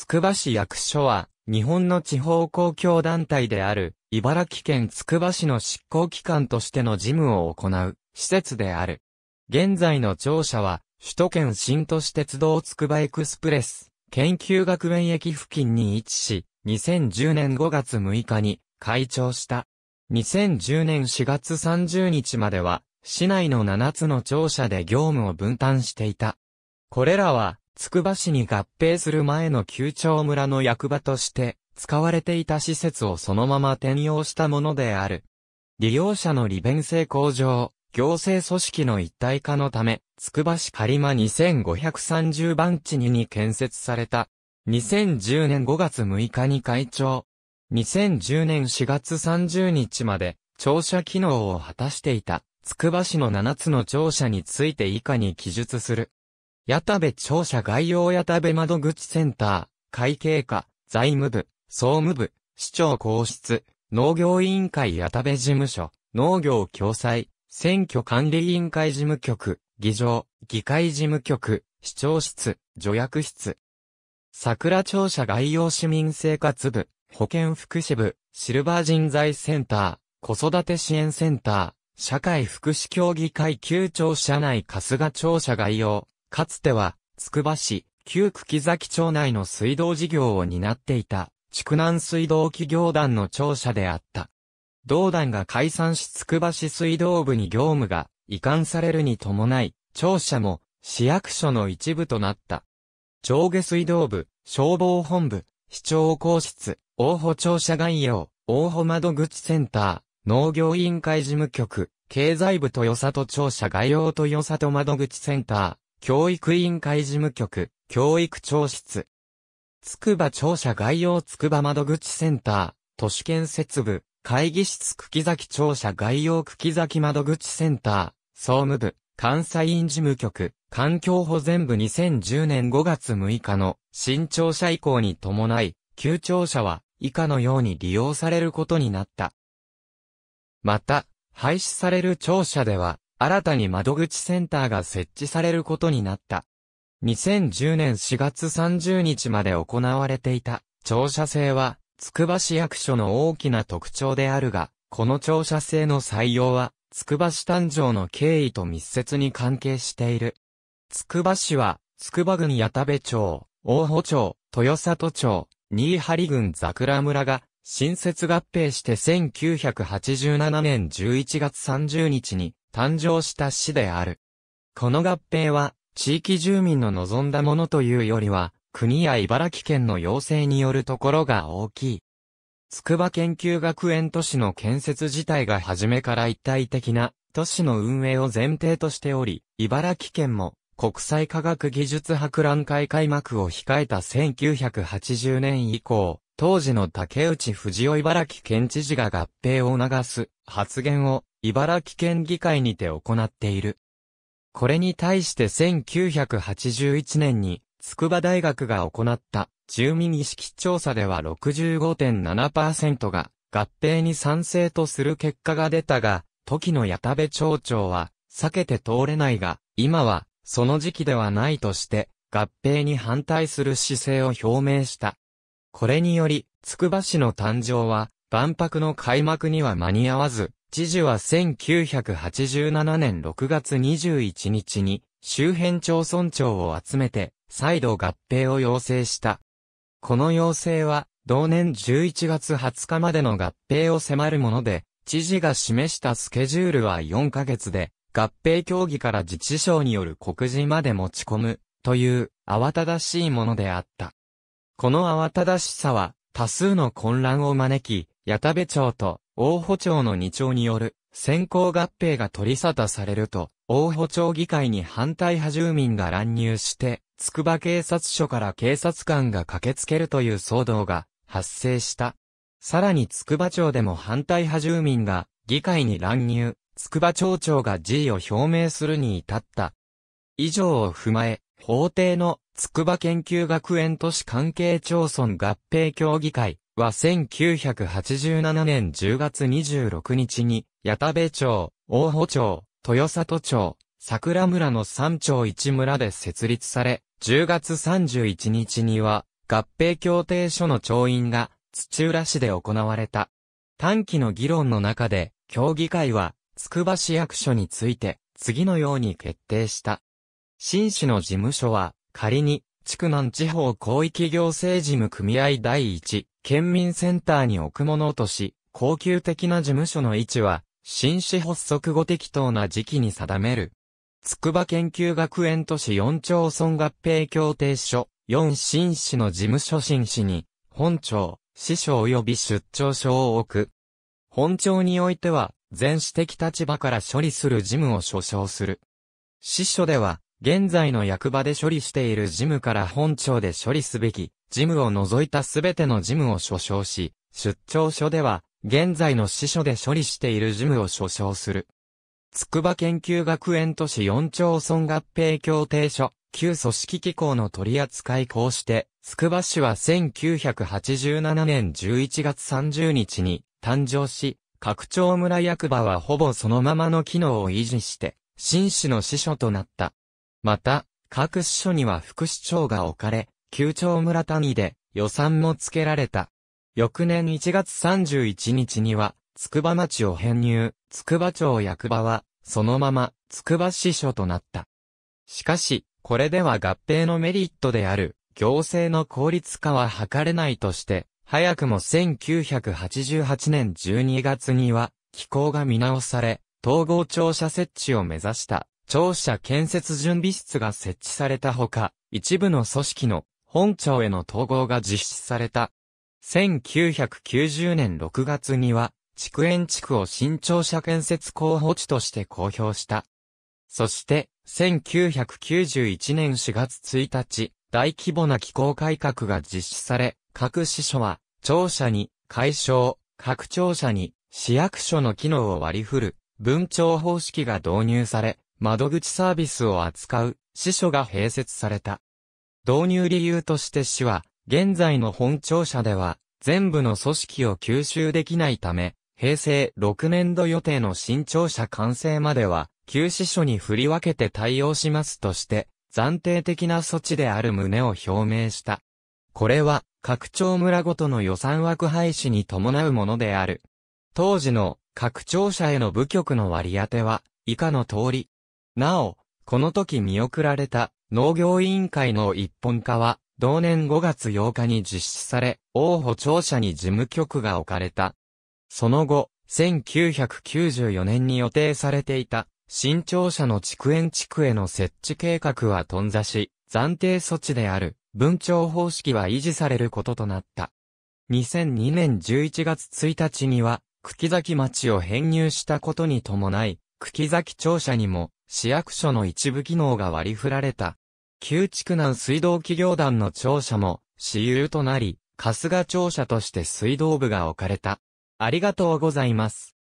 つくば市役所は、日本の地方公共団体である、茨城県つくば市の執行機関としての事務を行う、施設である。現在の庁舎は、首都圏新都市鉄道つくばエクスプレス、研究学園駅付近に位置し、2010年5月6日に、開庁した。2010年4月30日までは、市内の7つの庁舎で業務を分担していた。これらは、つくば市に合併する前の旧町村の役場として、使われていた施設をそのまま転用したものである。利用者の利便性向上、行政組織の一体化のため、つくば市仮間2530番地にに建設された。2010年5月6日に会長。2010年4月30日まで、庁舎機能を果たしていた、つくば市の7つの庁舎について以下に記述する。矢田部庁舎概要矢田部窓口センター、会計課、財務部、総務部、市長公室、農業委員会矢田部事務所、農業共済、選挙管理委員会事務局、議場、議会事務局、市長室、助役室。桜庁舎概要市民生活部、保健福祉部、シルバー人材センター、子育て支援センター、社会福祉協議会旧庁舎内春日庁舎概要、かつては、つくば市、旧茎崎町内の水道事業を担っていた、畜南水道企業団の庁舎であった。同団が解散しつくば市水道部に業務が移管されるに伴い、庁舎も市役所の一部となった。上下水道部、消防本部、市長公室、大保庁舎概要、大保窓口センター、農業委員会事務局、経済部とさ里庁舎概要とさ里窓口センター、教育委員会事務局、教育庁室。つくば庁舎概要つくば窓口センター、都市建設部、会議室茎崎庁舎概要茎崎窓口センター、総務部、関西院事務局、環境保全部2010年5月6日の新庁舎移行に伴い、旧庁舎は以下のように利用されることになった。また、廃止される庁舎では、新たに窓口センターが設置されることになった。2010年4月30日まで行われていた庁舎制は、つくば市役所の大きな特徴であるが、この庁舎制の採用は、つくば市誕生の経緯と密接に関係している。つくば市は、つくば郡八田部町、大保町、豊里町、新張郡桜村が、新設合併して1987年11月30日に、誕生した市である。この合併は、地域住民の望んだものというよりは、国や茨城県の要請によるところが大きい。筑波研究学園都市の建設自体が初めから一体的な都市の運営を前提としており、茨城県も国際科学技術博覧会開幕を控えた1980年以降、当時の竹内藤尾茨城県知事が合併を促す発言を茨城県議会にて行っている。これに対して1981年に、筑波大学が行った住民意識調査では65.7%が合併に賛成とする結果が出たが、時の矢田部町長は避けて通れないが、今はその時期ではないとして合併に反対する姿勢を表明した。これにより、筑波市の誕生は万博の開幕には間に合わず、知事は1987年6月21日に周辺町村長を集めて再度合併を要請した。この要請は同年11月20日までの合併を迫るもので、知事が示したスケジュールは4ヶ月で、合併協議から自治省による告示まで持ち込む、という慌ただしいものであった。この慌ただしさは多数の混乱を招き、矢田部町と大保町の二町による先行合併が取り沙汰されると、大保町議会に反対派住民が乱入して、筑波警察署から警察官が駆けつけるという騒動が発生した。さらに筑波町でも反対派住民が議会に乱入、筑波町長が辞意を表明するに至った。以上を踏まえ、法廷の筑波研究学園都市関係町村合併協議会、は1987年10月26日に、矢田部町、大保町、豊里町、桜村の三町一村で設立され、10月31日には、合併協定書の調印が、土浦市で行われた。短期の議論の中で、協議会は、つくば市役所について、次のように決定した。新市の事務所は、仮に、地区南地方広域行政事務組合第1、県民センターに置くものとし、高級的な事務所の位置は、新市発足後適当な時期に定める。筑波研究学園都市4町村合併協定書、4新市の事務所新市に、本庁、市所及び出張所を置く。本庁においては、全市的立場から処理する事務を所掌する。市所では、現在の役場で処理している事務から本庁で処理すべき、事務を除いたすべての事務を所掌し、出張所では、現在の司書で処理している事務を所掌する。筑波研究学園都市四町村合併協定書、旧組織機構の取り扱いこうして、筑波市は1987年11月30日に誕生し、拡張村役場はほぼそのままの機能を維持して、新市の司書となった。また、各支所には副市長が置かれ、旧庁村単位で予算も付けられた。翌年1月31日には、筑波町を編入、筑波町役場は、そのまま、筑波支所となった。しかし、これでは合併のメリットである、行政の効率化は図れないとして、早くも1988年12月には、機構が見直され、統合庁舎設置を目指した。庁舎建設準備室が設置されたほか、一部の組織の本庁への統合が実施された。1990年6月には、築園地区を新庁舎建設候補地として公表した。そして、1991年4月1日、大規模な機構改革が実施され、各支所は、庁舎に、解消、各庁舎に、市役所の機能を割り振る、分庁方式が導入され、窓口サービスを扱う支所が併設された。導入理由として市は、現在の本庁舎では、全部の組織を吸収できないため、平成6年度予定の新庁舎完成までは、旧支所に振り分けて対応しますとして、暫定的な措置である旨を表明した。これは、拡張村ごとの予算枠廃止に伴うものである。当時の、拡張者への部局の割り当ては、以下の通り、なお、この時見送られた農業委員会の一本化は、同年5月8日に実施され、王補庁舎に事務局が置かれた。その後、1994年に予定されていた、新庁舎の築園地区への設置計画は頓挫し、暫定措置である、文庁方式は維持されることとなった。2002年11月1日には、茎崎町を編入したことに伴い、茎崎庁舎にも、市役所の一部機能が割り振られた。旧築南水道企業団の庁舎も、私有となり、春日庁舎として水道部が置かれた。ありがとうございます。